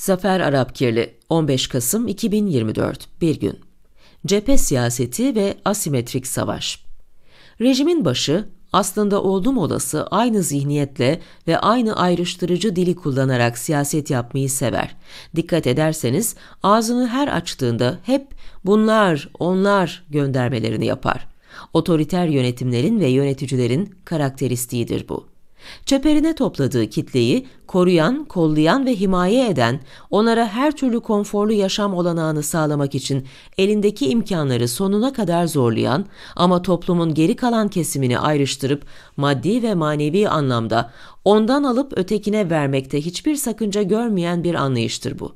Zafer Arapkirli 15 Kasım 2024 Bir gün Cephe siyaseti ve asimetrik savaş Rejimin başı aslında oldum olası aynı zihniyetle ve aynı ayrıştırıcı dili kullanarak siyaset yapmayı sever. Dikkat ederseniz ağzını her açtığında hep bunlar, onlar göndermelerini yapar. Otoriter yönetimlerin ve yöneticilerin karakteristiğidir bu. Çeperine topladığı kitleyi koruyan, kollayan ve himaye eden, onlara her türlü konforlu yaşam olanağını sağlamak için elindeki imkanları sonuna kadar zorlayan ama toplumun geri kalan kesimini ayrıştırıp maddi ve manevi anlamda ondan alıp ötekine vermekte hiçbir sakınca görmeyen bir anlayıştır bu.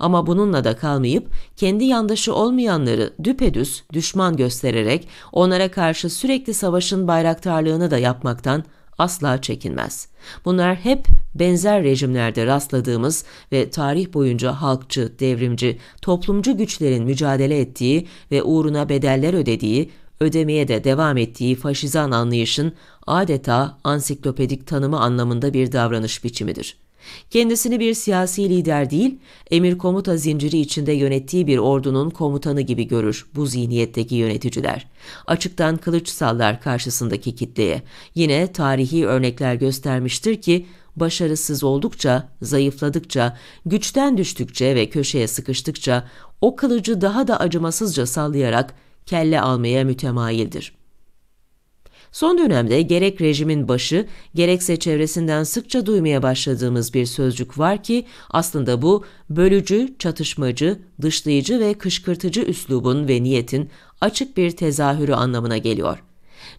Ama bununla da kalmayıp kendi yandaşı olmayanları düpedüz düşman göstererek onlara karşı sürekli savaşın bayraktarlığını da yapmaktan asla çekinmez. Bunlar hep benzer rejimlerde rastladığımız ve tarih boyunca halkçı, devrimci, toplumcu güçlerin mücadele ettiği ve uğruna bedeller ödediği, ödemeye de devam ettiği faşizan anlayışın adeta ansiklopedik tanımı anlamında bir davranış biçimidir.'' Kendisini bir siyasi lider değil, emir komuta zinciri içinde yönettiği bir ordunun komutanı gibi görür bu zihniyetteki yöneticiler. Açıktan kılıç sallar karşısındaki kitleye. Yine tarihi örnekler göstermiştir ki başarısız oldukça, zayıfladıkça, güçten düştükçe ve köşeye sıkıştıkça o kılıcı daha da acımasızca sallayarak kelle almaya mütemayildir. Son dönemde gerek rejimin başı gerekse çevresinden sıkça duymaya başladığımız bir sözcük var ki aslında bu bölücü, çatışmacı, dışlayıcı ve kışkırtıcı üslubun ve niyetin açık bir tezahürü anlamına geliyor.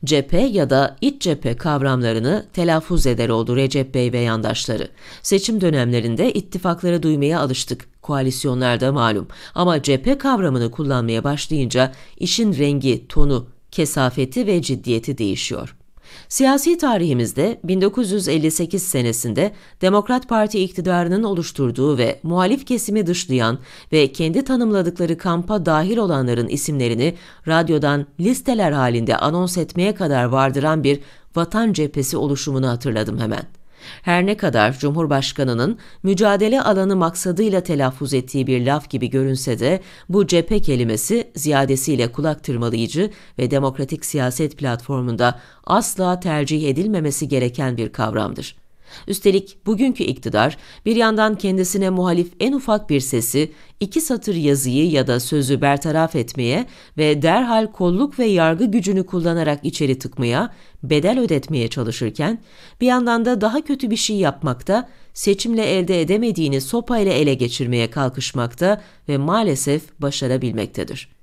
Cephe ya da iç cephe kavramlarını telaffuz eder oldu Recep Bey ve yandaşları. Seçim dönemlerinde ittifakları duymaya alıştık koalisyonlarda malum ama cephe kavramını kullanmaya başlayınca işin rengi, tonu, kesafeti ve ciddiyeti değişiyor. Siyasi tarihimizde 1958 senesinde Demokrat Parti iktidarının oluşturduğu ve muhalif kesimi dışlayan ve kendi tanımladıkları kampa dahil olanların isimlerini radyodan listeler halinde anons etmeye kadar vardıran bir vatan cephesi oluşumunu hatırladım hemen. Her ne kadar Cumhurbaşkanı'nın mücadele alanı maksadıyla telaffuz ettiği bir laf gibi görünse de bu cephe kelimesi ziyadesiyle kulak tırmalayıcı ve demokratik siyaset platformunda asla tercih edilmemesi gereken bir kavramdır. Üstelik bugünkü iktidar bir yandan kendisine muhalif en ufak bir sesi, iki satır yazıyı ya da sözü bertaraf etmeye ve derhal kolluk ve yargı gücünü kullanarak içeri tıkmaya, bedel ödetmeye çalışırken, bir yandan da daha kötü bir şey yapmakta, seçimle elde edemediğini sopayla ele geçirmeye kalkışmakta ve maalesef başarabilmektedir.''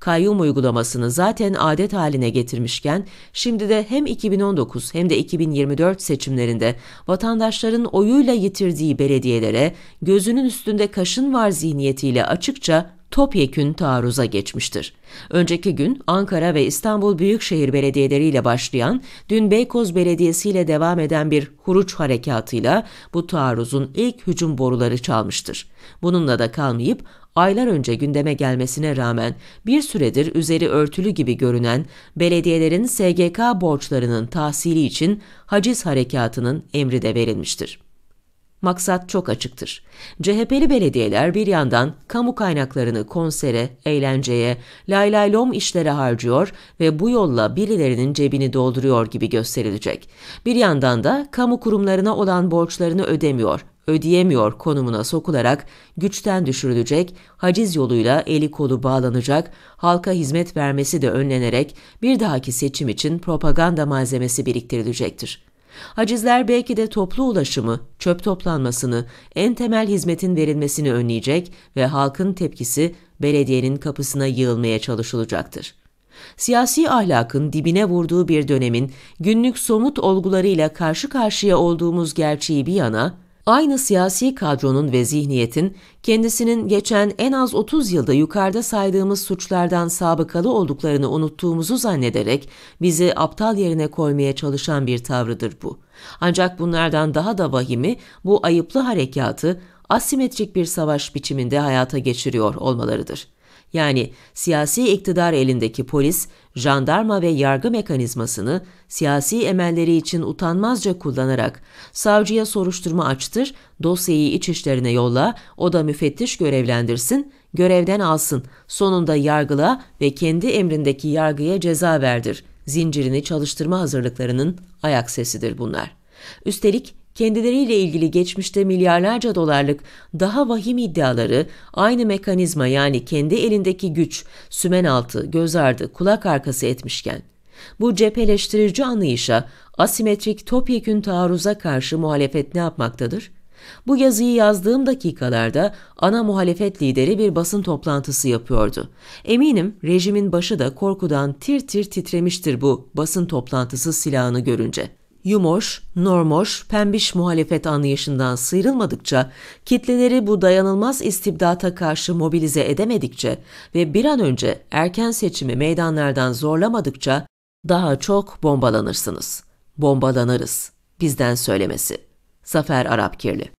kayyum uygulamasını zaten adet haline getirmişken şimdi de hem 2019 hem de 2024 seçimlerinde vatandaşların oyuyla yitirdiği belediyelere gözünün üstünde kaşın var zihniyetiyle açıkça topyekün taarruza geçmiştir. Önceki gün Ankara ve İstanbul Büyükşehir Belediyeleri ile başlayan, dün Beykoz Belediyesi ile devam eden bir huruç harekatıyla bu taarruzun ilk hücum boruları çalmıştır. Bununla da kalmayıp aylar önce gündeme gelmesine rağmen bir süredir üzeri örtülü gibi görünen belediyelerin SGK borçlarının tahsili için haciz harekatının emri de verilmiştir. Maksat çok açıktır. CHP'li belediyeler bir yandan kamu kaynaklarını konsere, eğlenceye, laylaylom işlere harcıyor ve bu yolla birilerinin cebini dolduruyor gibi gösterilecek. Bir yandan da kamu kurumlarına olan borçlarını ödemiyor, ödeyemiyor konumuna sokularak güçten düşürülecek, haciz yoluyla eli kolu bağlanacak, halka hizmet vermesi de önlenerek bir dahaki seçim için propaganda malzemesi biriktirilecektir. Hacizler belki de toplu ulaşımı, çöp toplanmasını, en temel hizmetin verilmesini önleyecek ve halkın tepkisi belediyenin kapısına yığılmaya çalışılacaktır. Siyasi ahlakın dibine vurduğu bir dönemin günlük somut olgularıyla karşı karşıya olduğumuz gerçeği bir yana, aynı siyasi kadronun ve zihniyetin kendisinin geçen en az 30 yılda yukarıda saydığımız suçlardan sabıkalı olduklarını unuttuğumuzu zannederek bizi aptal yerine koymaya çalışan bir tavrıdır bu. Ancak bunlardan daha da vahimi bu ayıplı harekatı asimetrik bir savaş biçiminde hayata geçiriyor olmalarıdır. Yani siyasi iktidar elindeki polis, jandarma ve yargı mekanizmasını siyasi emelleri için utanmazca kullanarak savcıya soruşturma açtır, dosyayı içişlerine yolla, o da müfettiş görevlendirsin, görevden alsın, sonunda yargıla ve kendi emrindeki yargıya ceza verdir. Zincirini çalıştırma hazırlıklarının ayak sesidir bunlar. Üstelik kendileriyle ilgili geçmişte milyarlarca dolarlık daha vahim iddiaları aynı mekanizma yani kendi elindeki güç, sümen altı, göz ardı, kulak arkası etmişken, bu cepheleştirici anlayışa asimetrik topyekün taarruza karşı muhalefet ne yapmaktadır? Bu yazıyı yazdığım dakikalarda ana muhalefet lideri bir basın toplantısı yapıyordu. Eminim rejimin başı da korkudan tir tir titremiştir bu basın toplantısı silahını görünce. Yumoş, normoş, pembiş muhalefet anlayışından sıyrılmadıkça, kitleleri bu dayanılmaz istibdata karşı mobilize edemedikçe ve bir an önce erken seçimi meydanlardan zorlamadıkça daha çok bombalanırsınız. Bombalanırız. Bizden söylemesi. Zafer Arapkirli